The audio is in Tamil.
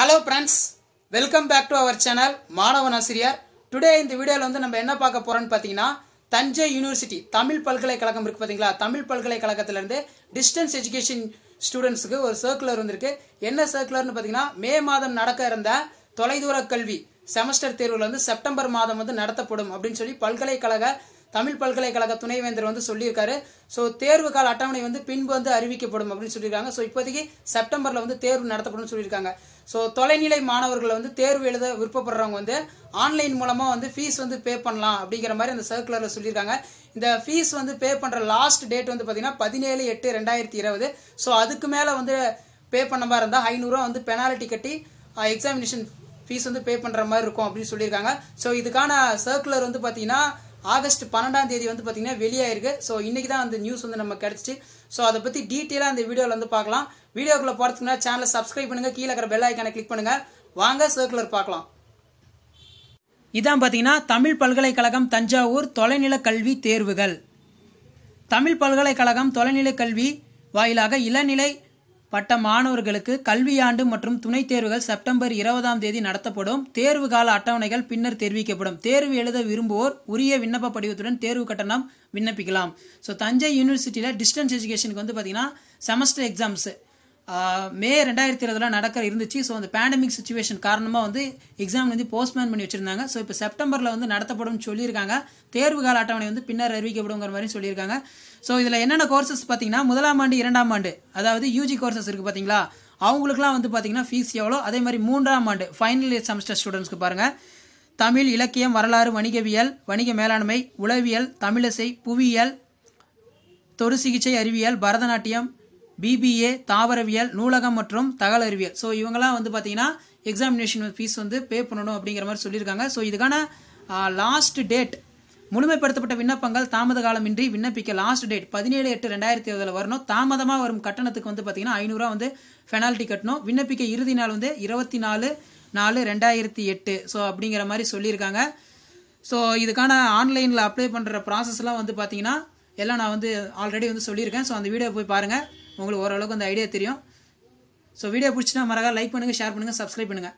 hello friends welcome back to our channel மாணவன் ஆசிரியர் டுடே இந்த வீடியோவில் வந்து நம்ம என்ன பார்க்க போகிறோன்னு பார்த்தீங்கன்னா தஞ்சை யூனிவர்சிட்டி தமிழ் பல்கலைக்கழகம் இருக்குது பார்த்தீங்களா தமிழ் பல்கலைக்கழகத்திலேருந்து டிஸ்டன்ஸ் எஜுகேஷன் ஸ்டூடெண்ட்ஸுக்கு ஒரு சர்க்குலர் வந்திருக்கு என்ன சர்க்குலர்னு பார்த்தீங்கன்னா மே மாதம் நடக்க இருந்த தொலைதூர கல்வி செமஸ்டர் தேர்வில் வந்து செப்டம்பர் மாதம் வந்து நடத்தப்படும் அப்படின்னு சொல்லி பல்கலைக்கழக தமிழ் பல்கலைக்கழக துணைவேந்தர் வந்து சொல்லியிருக்காரு ஸோ தேர்வு கால அட்டவணை வந்து பின்பு வந்து அறிவிக்கப்படும் அப்படின்னு சொல்லியிருக்காங்க ஸோ இப்போதைக்கு செப்டம்பரில் வந்து தேர்வு நடத்தப்படும் சொல்லியிருக்காங்க ஸோ தொலைநிலை மாணவர்களை வந்து தேர்வு எழுத விருப்பப்படுறவங்க வந்து ஆன்லைன் மூலமாக வந்து ஃபீஸ் வந்து பே பண்ணலாம் அப்படிங்கிற மாதிரி அந்த சர்க்குலரில் சொல்லியிருக்காங்க இந்த ஃபீஸ் வந்து பே பண்ணுற லாஸ்ட் டேட் வந்து பார்த்தீங்கன்னா பதினேழு எட்டு ரெண்டாயிரத்தி இருபது ஸோ அதுக்கு மேலே வந்து பே பண்ண மாதிரி இருந்தால் ஐநூறுரூவா வந்து பெனால்ட்டி கட்டி எக்ஸாமினேஷன் ஃபீஸ் வந்து பே பண்ணுற மாதிரி இருக்கும் அப்படின்னு சொல்லியிருக்காங்க ஸோ இதுக்கான சர்க்குலர் வந்து பார்த்தீங்கன்னா ஆகஸ்ட் பன்னெண்டாம் தேதி வந்து பார்த்தீங்கன்னா வெளியாயிருக்கு ஸோ இன்றைக்கி தான் அந்த நியூஸ் வந்து நம்ம கிடச்சிச்சு ஸோ அதை பற்றி டீட்டெயிலாக அந்த வீடியோவில் வந்து பார்க்கலாம் வீடியோக்குள்ளே போகிறதுக்குனா சேனலை சப்ஸ்கிரைப் பண்ணுங்கள் கீழே இருக்கிற பெல் ஐக்கானை கிளிக் பண்ணுங்கள் வாங்க சர்க்குலர் பார்க்கலாம் இதான் பார்த்தீங்கன்னா தமிழ் பல்கலைக்கழகம் தஞ்சாவூர் தொலைநிலக் கல்வி தேர்வுகள் தமிழ் பல்கலைக்கழகம் தொலைநிலை கல்வி வாயிலாக இளநிலை பட்ட மாணவர்களுக்கு கல்வியாண்டு மற்றும் துணைத் தேர்வுகள் செப்டம்பர் இருபதாம் தேதி நடத்தப்படும் தேர்வு கால அட்டவணைகள் பின்னர் தெரிவிக்கப்படும் தேர்வு எழுத விரும்புவோர் உரிய விண்ணப்ப படிவத்துடன் தேர்வு கட்டணம் விண்ணப்பிக்கலாம் ஸோ தஞ்சை யூனிவர்சிட்டியில் டிஸ்டன்ஸ் எஜுகேஷனுக்கு வந்து பார்த்தீங்கன்னா செமஸ்டர் எக்ஸாம்ஸ் மே ரெண்டாயிரத்தி இருபதில் நடக்கிற இருந்துச்சு ஸோ அந்த பேண்டமிக் சுச்சுவேஷன் காரணமாக வந்து எக்ஸாம் வந்து போஸ்ட்மேன் பண்ணி வச்சுருந்தாங்க ஸோ இப்போ செப்டம்பரில் வந்து நடத்தப்படும் சொல்லியிருக்காங்க தேர்வு கால அட்டவணை வந்து பின்னர் அறிவிக்கப்படுங்கிற மாதிரி சொல்லியிருக்காங்க ஸோ இதில் என்னென்ன கோர்சஸ் பார்த்தீங்கன்னா முதலாம் ஆண்டு இரண்டாம் ஆண்டு அதாவது யூஜி கோர்சஸ் இருக்குது பார்த்தீங்களா அவங்களுக்குலாம் வந்து பார்த்தீங்கன்னா ஃபீஸ் எவ்வளோ அதே மாதிரி மூன்றாம் ஆண்டு ஃபைனல் இயர் செமஸ்டர் ஸ்டூடெண்ட்ஸ்க்கு பாருங்கள் தமிழ் இலக்கியம் வரலாறு வணிகவியல் வணிக மேலாண்மை உளவியல் தமிழிசை புவியியல் தொறு சிகிச்சை அறிவியல் பரதநாட்டியம் பிபிஏ தாவரவியல் நூலகம் மற்றும் தகவல் அறிவியல் ஸோ இவங்கெல்லாம் வந்து பார்த்தீங்கன்னா எக்ஸாமினேஷன் ஃபீஸ் வந்து பே பண்ணணும் அப்படிங்கிற மாதிரி சொல்லியிருக்காங்க ஸோ இதுக்கான லாஸ்ட் டேட் முழுமைப்படுத்தப்பட்ட விண்ணப்பங்கள் தாமத காலமின்றி விண்ணப்பிக்க லாஸ்ட் டேட் பதினேழு எட்டு ரெண்டாயிரத்தி இருபதில் வரணும் தாமதமாக வரும் கட்டணத்துக்கு வந்து பார்த்தீங்கன்னா ஐநூறுரூவா வந்து பெனால்ட்டி கட்டணும் விண்ணப்பிக்க இறுதி நாள் வந்து இருபத்தி நாலு நாலு ரெண்டாயிரத்தி எட்டு ஸோ அப்படிங்கிற மாதிரி சொல்லியிருக்காங்க ஸோ இதுக்கான ஆன்லைனில் அப்ளை பண்ணுற ப்ராசஸ்லாம் வந்து பார்த்தீங்கன்னா எல்லாம் நான் வந்து ஆல்ரெடி வந்து சொல்லியிருக்கேன் ஸோ அந்த வீடியோ போய் பாருங்கள் உங்களுக்கு ஓரளவுக்கு அந்த ஐடியா தெரியும் ஸோ வீடியோ பிடிச்சினா மறக்காம லைக் பண்ணுங்கள் ஷேர் பண்ணுங்கள் சப்ஸ்கிரைப் பண்ணுங்கள்